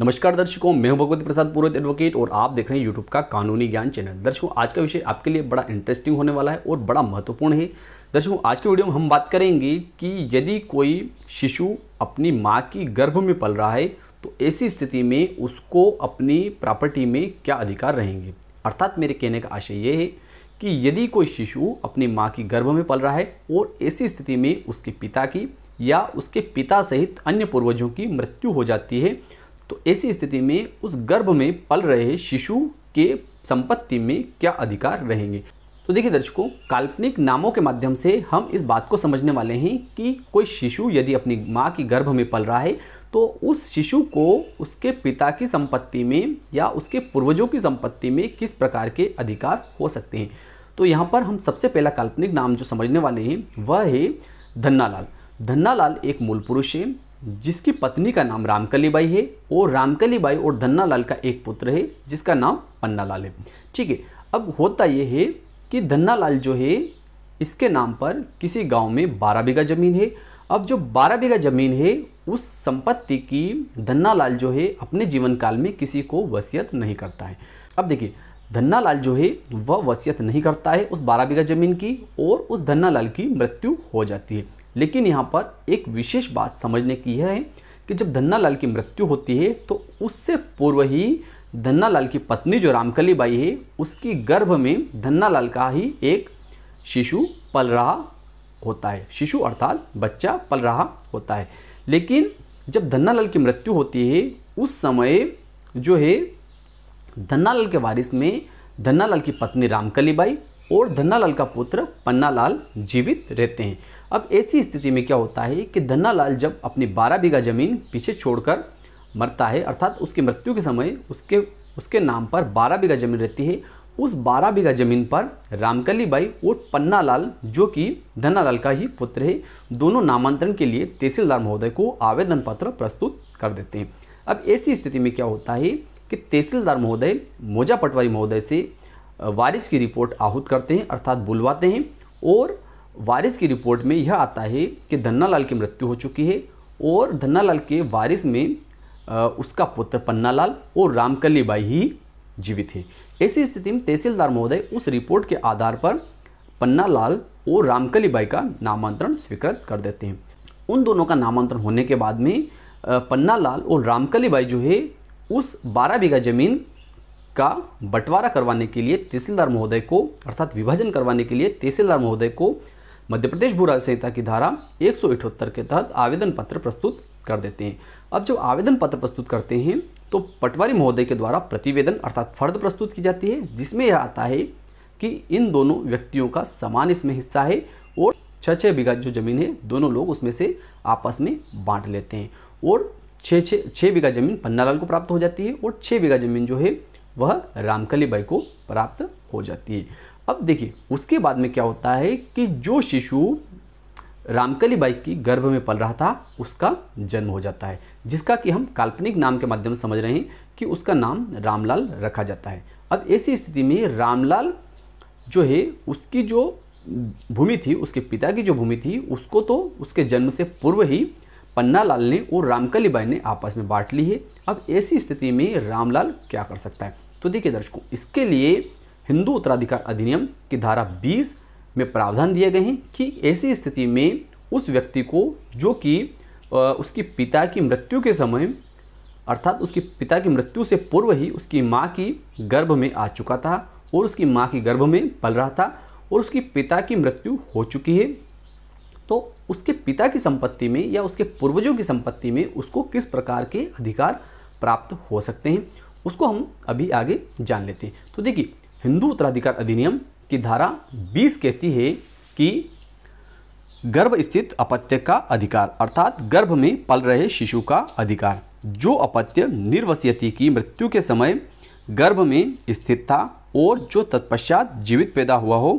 नमस्कार दर्शकों मैं हूं भगवती प्रसाद पुरोहित एडवोकेट और आप देख रहे हैं यूट्यूब का कानूनी ज्ञान चैनल दर्शकों आज का विषय आपके लिए बड़ा इंटरेस्टिंग होने वाला है और बड़ा महत्वपूर्ण है दर्शकों आज के वीडियो में हम बात करेंगे कि यदि कोई शिशु अपनी माँ की गर्भ में पल रहा है तो ऐसी स्थिति में उसको अपनी प्रॉपर्टी में क्या अधिकार रहेंगे अर्थात मेरे कहने का आशय ये है कि यदि कोई शिशु अपनी माँ की गर्भ में पल रहा है और ऐसी स्थिति में उसके पिता की या उसके पिता सहित अन्य पूर्वजों की मृत्यु हो जाती है तो ऐसी स्थिति में उस गर्भ में पल रहे शिशु के संपत्ति में क्या अधिकार रहेंगे तो देखिए दर्शकों काल्पनिक नामों के माध्यम से हम इस बात को समझने वाले हैं कि कोई शिशु यदि अपनी माँ की गर्भ में पल रहा है तो उस शिशु को उसके पिता की संपत्ति में या उसके पूर्वजों की संपत्ति में किस प्रकार के अधिकार हो सकते हैं तो यहाँ पर हम सबसे पहला काल्पनिक नाम जो समझने वाले हैं वह है धन्नालाल धन्नालाल एक मूल पुरुष है जिसकी पत्नी का नाम रामकली बाई है और रामकली बाई और धन्नालाल का एक पुत्र है जिसका नाम पन्नालाल है ठीक है अब होता यह है कि धन्नालाल जो है इसके नाम पर किसी गांव में बारह बीघा जमीन है अब जो बारह बीघा जमीन है उस संपत्ति की धन्नालाल जो है अपने जीवन काल में किसी को वसीयत नहीं करता है अब देखिए धन्नालाल जो है वह वसीयत नहीं करता है उस बारह बीघा जमीन की और उस धन्नालाल की मृत्यु हो जाती है लेकिन यहाँ पर एक विशेष बात समझने की है कि जब धन्नालाल की मृत्यु होती है तो उससे पूर्व ही धन्नालाल की पत्नी जो रामकली बाई है उसकी गर्भ में धन्नालाल का ही एक शिशु पल रहा होता है शिशु अर्थात बच्चा पल रहा होता है लेकिन जब धन्नालाल की मृत्यु होती है उस समय जो है धन्नालाल के वारिस में धन्नालाल की पत्नी रामकली बाई और धन्नालाल का पुत्र पन्नालाल जीवित रहते हैं अब ऐसी स्थिति में क्या होता है कि धन्नालाल जब अपनी बारह बीघा जमीन पीछे छोड़कर मरता है अर्थात उसकी मृत्यु के समय उसके उसके नाम पर बारह बीघा जमीन रहती है उस बारह बीघा जमीन पर रामकली बाई और पन्नालाल जो कि धन्नालाल का ही पुत्र है दोनों नामांतरण के लिए तहसीलदार महोदय को आवेदन पत्र प्रस्तुत कर देते हैं अब ऐसी स्थिति में क्या होता है कि तहसीलदार महोदय मोजा पटवारी महोदय से वारिस की रिपोर्ट आहूत करते हैं अर्थात बुलवाते हैं और वारिस की रिपोर्ट में यह आता है कि धन्नालाल की मृत्यु हो चुकी है और धन्नालाल के वारिस में उसका पुत्र पन्नालाल और रामकली बाई ही जीवित है ऐसी स्थिति में तहसीलदार महोदय उस रिपोर्ट के आधार पर पन्नालाल और रामकली बाई का नामांतरण स्वीकृत कर देते हैं उन दोनों का नामांतरण होने के बाद में पन्नालाल और रामकली बाई जो है उस बारह बीघा जमीन का बंटवारा करवाने के लिए तहसीलदार महोदय को अर्थात विभाजन करवाने के लिए तहसीलदार महोदय को मध्य प्रदेश भू राजस्व संहिता की धारा एक के तहत आवेदन पत्र प्रस्तुत कर देते हैं अब जब आवेदन पत्र प्रस्तुत करते हैं तो पटवारी महोदय के द्वारा प्रतिवेदन अर्थात फर्द प्रस्तुत की जाती है जिसमें यह आता है कि इन दोनों व्यक्तियों का समान इसमें हिस्सा है और छः छः बीघा जो ज़मीन है दोनों लोग उसमें से आपस में बांट लेते हैं और छः छः छः बीघा ज़मीन पन्नालाल को प्राप्त हो जाती है और छः बीघा ज़मीन जो है वह रामकली बाई को प्राप्त हो जाती है अब देखिए उसके बाद में क्या होता है कि जो शिशु रामकली बाई की गर्भ में पल रहा था उसका जन्म हो जाता है जिसका कि हम काल्पनिक नाम के माध्यम से समझ रहे हैं कि उसका नाम रामलाल रखा जाता है अब ऐसी स्थिति में रामलाल जो है उसकी जो भूमि थी उसके पिता की जो भूमि थी उसको तो उसके जन्म से पूर्व ही पन्नालाल ने और रामकली बाई ने आपस में बांट ली है अब ऐसी स्थिति में रामलाल क्या कर सकता है तो देखिए दर्शकों इसके लिए हिंदू उत्तराधिकार अधिनियम की धारा 20 में प्रावधान दिए गए हैं कि ऐसी स्थिति में उस व्यक्ति को जो कि उसके पिता की मृत्यु के समय अर्थात उसके पिता की मृत्यु से पूर्व ही उसकी माँ की गर्भ में आ चुका था और उसकी माँ की गर्भ में पल रहा था और उसके पिता की मृत्यु हो चुकी है तो उसके पिता की संपत्ति में या उसके पूर्वजों की संपत्ति में उसको किस प्रकार के अधिकार प्राप्त हो सकते हैं उसको हम अभी आगे जान लेते हैं तो देखिए हिंदू उत्तराधिकार अधिनियम की धारा 20 कहती है कि गर्भ स्थित अपत्य का अधिकार अर्थात गर्भ में पल रहे शिशु का अधिकार जो अपत्य निर्वसियती की मृत्यु के समय गर्भ में स्थित था और जो तत्पश्चात जीवित पैदा हुआ हो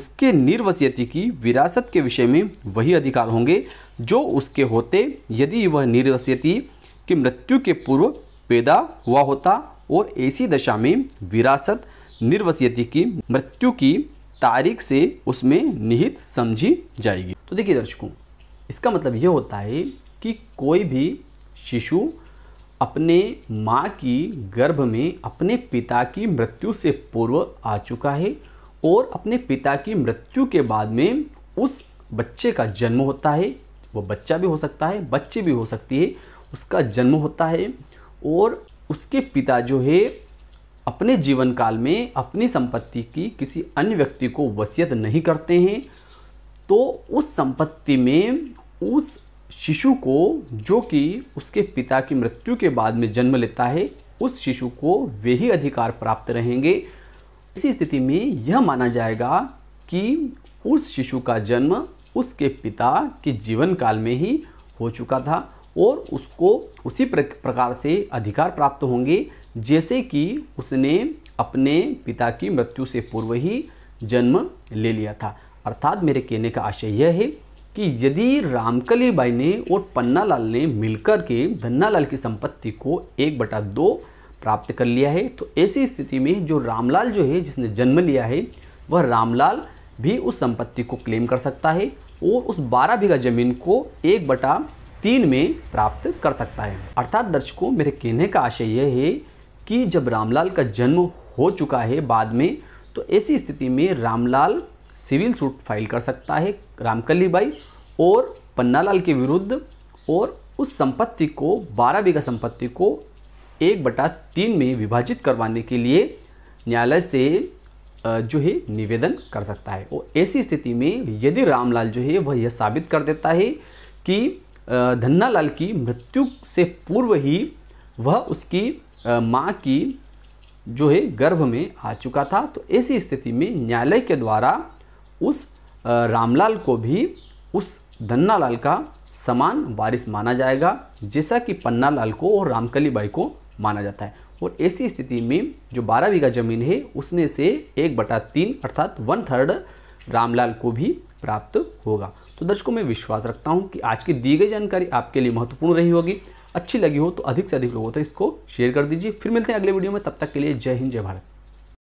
उसके निर्वसियती की विरासत के विषय में वही अधिकार होंगे जो उसके होते यदि वह निर्वसियती की मृत्यु के पूर्व पैदा हुआ होता और ऐसी दशा में विरासत निर्वसियती की मृत्यु की तारीख से उसमें निहित समझी जाएगी तो देखिए दर्शकों इसका मतलब यह होता है कि कोई भी शिशु अपने माँ की गर्भ में अपने पिता की मृत्यु से पूर्व आ चुका है और अपने पिता की मृत्यु के बाद में उस बच्चे का जन्म होता है वो बच्चा भी हो सकता है बच्चे भी हो सकती है उसका जन्म होता है और उसके पिता जो है अपने जीवन काल में अपनी संपत्ति की किसी अन्य व्यक्ति को वसीयत नहीं करते हैं तो उस संपत्ति में उस शिशु को जो कि उसके पिता की मृत्यु के बाद में जन्म लेता है उस शिशु को वे ही अधिकार प्राप्त रहेंगे इसी स्थिति में यह माना जाएगा कि उस शिशु का जन्म उसके पिता के जीवन काल में ही हो चुका था और उसको उसी प्रकार से अधिकार प्राप्त होंगे जैसे कि उसने अपने पिता की मृत्यु से पूर्व ही जन्म ले लिया था अर्थात मेरे कहने का आशय यह है कि यदि रामकली बाई ने और पन्नालाल ने मिलकर के धन्नालाल की संपत्ति को एक बटा दो प्राप्त कर लिया है तो ऐसी स्थिति में जो रामलाल जो है जिसने जन्म लिया है वह रामलाल भी उस संपत्ति को क्लेम कर सकता है और उस बारह बीघा जमीन को एक बटा तीन में प्राप्त कर सकता है अर्थात दर्शकों मेरे कहने का आशय यह है कि जब रामलाल का जन्म हो चुका है बाद में तो ऐसी स्थिति में रामलाल सिविल सूट फाइल कर सकता है रामकली बाई और पन्नालाल के विरुद्ध और उस संपत्ति को बारह बीघा संपत्ति को एक बटा तीन में विभाजित करवाने के लिए न्यायालय से जो है निवेदन कर सकता है और ऐसी स्थिति में यदि रामलाल जो है वह यह साबित कर देता है कि धन्नालाल की मृत्यु से पूर्व ही वह उसकी माँ की जो है गर्भ में आ चुका था तो ऐसी स्थिति में न्यायालय के द्वारा उस रामलाल को भी उस धन्नालाल का समान वारिस माना जाएगा जैसा कि पन्नालाल को और रामकली बाई को माना जाता है और ऐसी स्थिति में जो बारह बीघा जमीन है उसमें से एक बटा तीन अर्थात वन थर्ड रामलाल को भी प्राप्त होगा तो दर्शकों मैं विश्वास रखता हूँ कि आज की दी गई जानकारी आपके लिए महत्वपूर्ण रही होगी अच्छी लगी हो तो अधिक से अधिक लोगों तक इसको शेयर कर दीजिए फिर मिलते हैं अगले वीडियो में तब तक के लिए जय हिंद जय भारत